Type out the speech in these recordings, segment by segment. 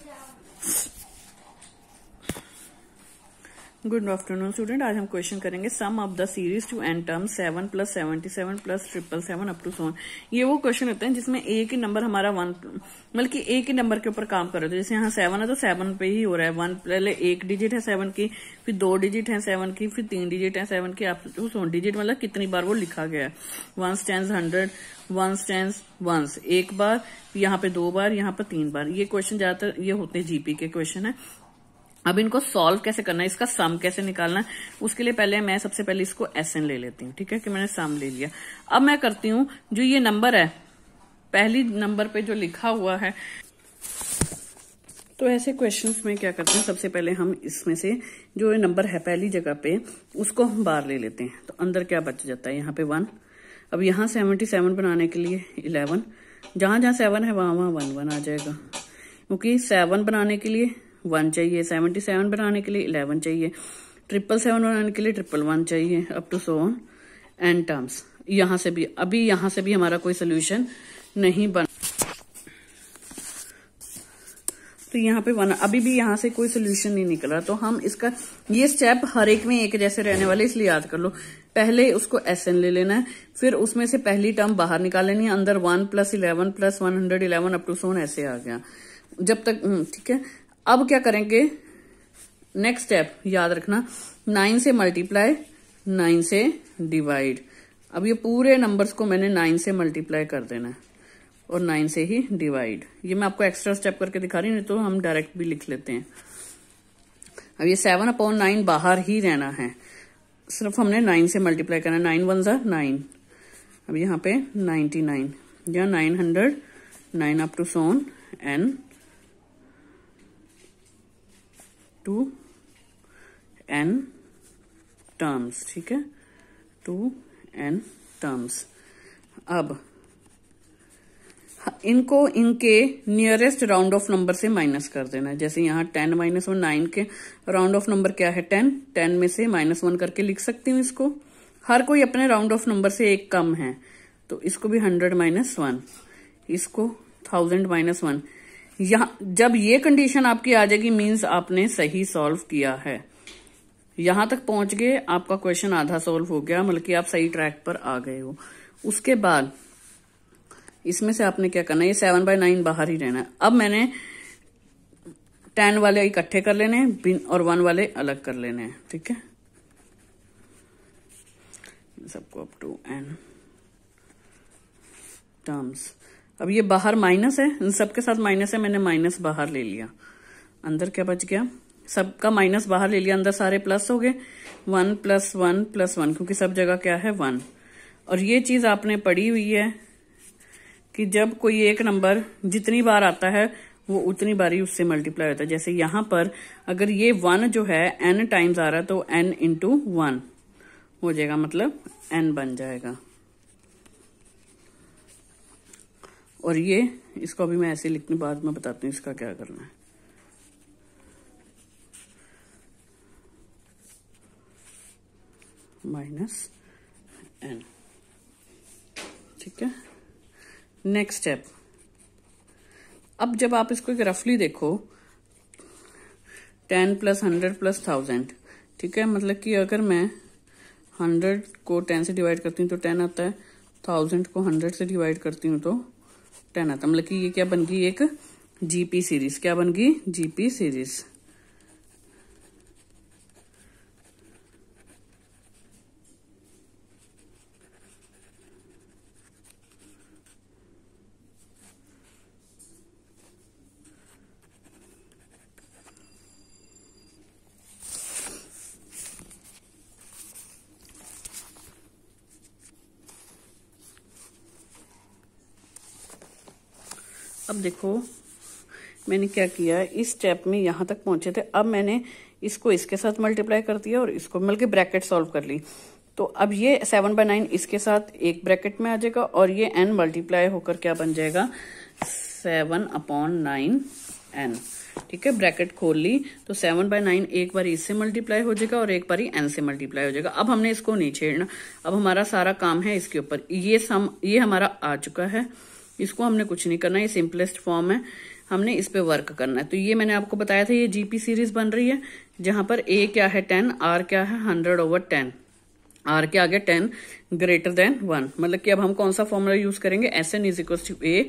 down. Good afternoon student आज हम question करेंगे sum of the series to n term seven plus seventy seven plus triple seven up to seven ये वो question होते हैं जिसमें एक ही नंबर हमारा वन बल्कि एक ही नंबर के ऊपर काम कर रहे थे जैसे यहाँ सेवन है तो सेवन पे ही हो रहा है वन पहले एक डिजिट है सेवन की फिर दो डिजिट है सेवन की फिर तीन डिजिट है सेवन की अप सोन डिजिट मतलब कितनी बार वो लिखा गया है one stand hundred one stand once एक बार यहाँ पे दो बार यहाँ पर तीन बार ये क्वेश्चन ज्यादातर ये होते हैं जीपी के क्वेश्चन है अब इनको सॉल्व कैसे करना है इसका सम कैसे निकालना है उसके लिए पहले मैं सबसे पहले इसको एस एन ले लेती हूँ ठीक है कि मैंने सम ले लिया अब मैं करती हूँ जो ये नंबर है पहली नंबर पे जो लिखा हुआ है तो ऐसे क्वेश्चंस में क्या करते हैं सबसे पहले हम इसमें से जो ये नंबर है पहली जगह पे उसको हम बाहर ले लेते हैं तो अंदर क्या बच जाता है यहाँ पे वन अब यहाँ सेवनटी सेवन बनाने के लिए इलेवन जहां जहां सेवन है वहां वहां वन वन आ जाएगा क्योंकि सेवन बनाने के लिए वन चाहिए सेवनटी सेवन बनाने के लिए इलेवन चाहिए ट्रिपल सेवन बनाने के लिए ट्रिपल वन चाहिए up to so on and terms यहाँ से भी अभी यहां से भी हमारा कोई सोल्यूशन नहीं बना तो यहाँ पे वन अभी भी यहाँ से कोई सोल्यूशन नहीं निकल रहा तो हम इसका ये स्टेप हर एक में एक जैसे रहने वाले इसलिए याद कर लो पहले उसको एस एन ले लेना है फिर उसमें से पहली टर्म बाहर निकाल लेनी है अंदर one plus eleven plus one hundred eleven up to so on ऐसे आ गया जब तक हम्म, ठीक है अब क्या करेंगे नेक्स्ट स्टेप याद रखना नाइन से मल्टीप्लाई नाइन से डिवाइड अब ये पूरे नंबर्स को मैंने नाइन से मल्टीप्लाई कर देना है और नाइन से ही डिवाइड ये मैं आपको एक्स्ट्रा स्टेप करके दिखा रही हूँ नहीं तो हम डायरेक्ट भी लिख लेते हैं अब ये सेवन अपॉन नाइन बाहर ही रहना है सिर्फ हमने नाइन से मल्टीप्लाई करना है नाइन वन जर नाइन अब यहाँ पे नाइनटी नाइन या nine hundred nine up to so on n to n terms ठीक है टू एन टर्म्स अब इनको इनके नियरेस्ट राउंड ऑफ नंबर से माइनस कर देना है जैसे यहां टेन माइनस वन नाइन के राउंड ऑफ नंबर क्या है टेन टेन में से माइनस वन करके लिख सकती हूँ इसको हर कोई अपने राउंड ऑफ नंबर से एक कम है तो इसको भी हंड्रेड माइनस वन इसको थाउजेंड माइनस वन यहां जब ये कंडीशन आपकी आ जाएगी मीन्स आपने सही सॉल्व किया है यहां तक पहुंच गए आपका क्वेश्चन आधा सॉल्व हो गया मतलब आप सही ट्रैक पर आ गए हो उसके बाद इसमें से आपने क्या करना है ये सेवन बाय नाइन बाहर ही रहना है अब मैंने टेन वाले इकट्ठे कर लेने हैं बिन और वन वाले अलग कर लेने हैं ठीक है सबको अप टू एन टर्म्स अब ये बाहर माइनस है इन सबके साथ माइनस है मैंने माइनस बाहर ले लिया अंदर क्या बच गया सबका माइनस बाहर ले लिया अंदर सारे प्लस हो गए one plus one plus one क्योंकि सब जगह क्या है वन और ये चीज आपने पढ़ी हुई है कि जब कोई एक नंबर जितनी बार आता है वो उतनी बार ही उससे मल्टीप्लाई होता है जैसे यहां पर अगर ये वन जो है एन टाइम्स आ रहा है तो एन इंटू वन हो जाएगा मतलब एन बन जाएगा और ये इसको भी मैं ऐसे लिखने बाद में बताती हूँ इसका क्या करना है माइनस एन ठीक है नेक्स्ट स्टेप अब जब आप इसको एक रफली देखो ten plus hundred plus thousand ठीक है मतलब कि अगर मैं हंड्रेड को टेन से डिवाइड करती हूँ तो टेन आता है थाउजेंड को हंड्रेड से डिवाइड करती हूँ तो टेन आता मतलब कि ये क्या बन गई एक जीपी सीरीज क्या बन गई जीपी सीरीज अब देखो मैंने क्या किया इस स्टेप में यहाँ तक पहुँचे थे अब मैंने इसको इसके साथ मल्टीप्लाई कर दिया और इसको मिल ब्रैकेट सॉल्व कर ली तो अब ये सेवन बाय नाइन इसके साथ एक ब्रैकेट में आ जाएगा और ये एन मल्टीप्लाई होकर क्या बन जाएगा सेवन अपॉन नाइन एन ठीक है ब्रैकेट खोल ली तो सेवन बाय नाइन एक बार इससे मल्टीप्लाई हो जाएगा और एक बार ही एन से मल्टीप्लाई हो जाएगा अब हमने इसको नहीं छेड़ना अब हमारा सारा काम है इसके ऊपर ये सम ये हमारा आ चुका है इसको हमने कुछ नहीं करना ये सिंपलेस्ट फॉर्म है हमने इस पे वर्क करना है तो ये मैंने आपको बताया था ये जीपी सीरीज बन रही है जहां पर ए क्या है टेन आर क्या है हंड्रेड ओवर टेन आर के आगे टेन ग्रेटर देन वन मतलब कि अब हम कौन सा फॉर्मूला यूज करेंगे S n is equal to a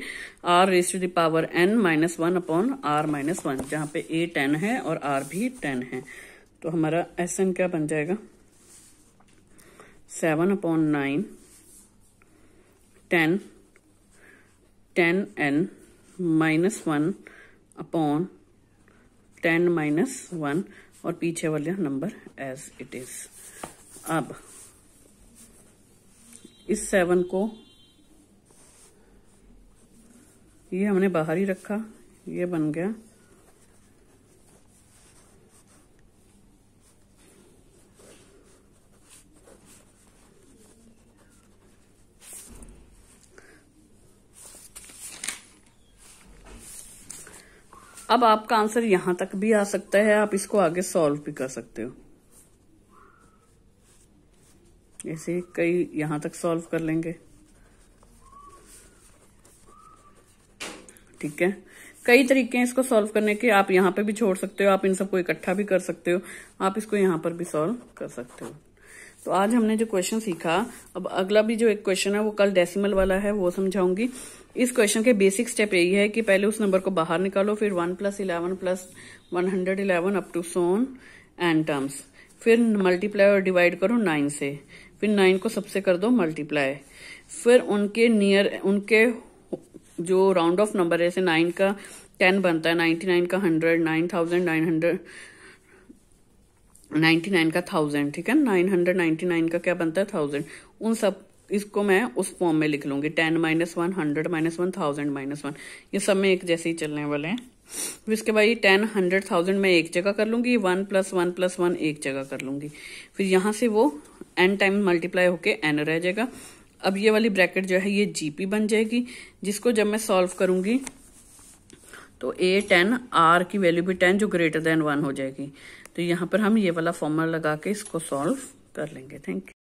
r raise to the power n minus one upon r minus one जहाँ पे ए टेन है और आर भी टेन है तो हमारा एस एन क्या बन जाएगा seven upon nine ten ten n minus one upon ten minus one और पीछे वाला नंबर एज इट इज अब इस सेवन को ये हमने बाहर ही रखा ये बन गया अब आपका आंसर यहां तक भी आ सकता है आप इसको आगे सॉल्व भी कर सकते हो ऐसे कई यहां तक सॉल्व कर लेंगे ठीक है कई तरीके हैं इसको सॉल्व करने के आप यहां पे भी छोड़ सकते हो आप इन सबको इकट्ठा भी कर सकते हो आप इसको यहां पर भी सॉल्व कर सकते हो तो आज हमने जो क्वेश्चन सीखा अब अगला भी जो एक क्वेश्चन है वो कल डेसिमल वाला है वो समझाऊंगी इस क्वेश्चन के बेसिक स्टेप यही है कि पहले उस नंबर को बाहर निकालो फिर one plus eleven plus one hundred eleven up to so on and terms फिर मल्टीप्लाई और डिवाइड करो नाइन से फिर नाइन को सबसे कर दो मल्टीप्लाई फिर उनके नियर उनके जो राउंड ऑफ नंबर है जैसे नाइन का टेन बनता है नाइन्टी नाइन का hundred nine thousand nine hundred ninety nine का थाउजेंड ठीक है नाइन हंड्रेड नाइन्टी नाइन का क्या बनता है थाउजेंड उन सब इसको मैं उस फॉर्म में लिख लूंगी ten minus one hundred minus one thousand minus one ये सब में एक जैसे ही चलने वाले हैं फिर इसके बाद ये टेन हंड्रेड थाउजेंड मैं एक जगह कर लूंगी one plus one plus one एक जगह कर लूंगी फिर यहां से वो एन टाइम मल्टीप्लाई होके एन रह जाएगा अब ये वाली ब्रैकेट जो है ये जीपी बन जाएगी जिसको जब मैं सॉल्व करूंगी तो ए टेन आर की वैल्यू भी टेन जो ग्रेटर देन वन हो जाएगी तो यहां पर हम ये वाला फॉर्मूला लगा के इसको सॉल्व कर लेंगे थैंक यू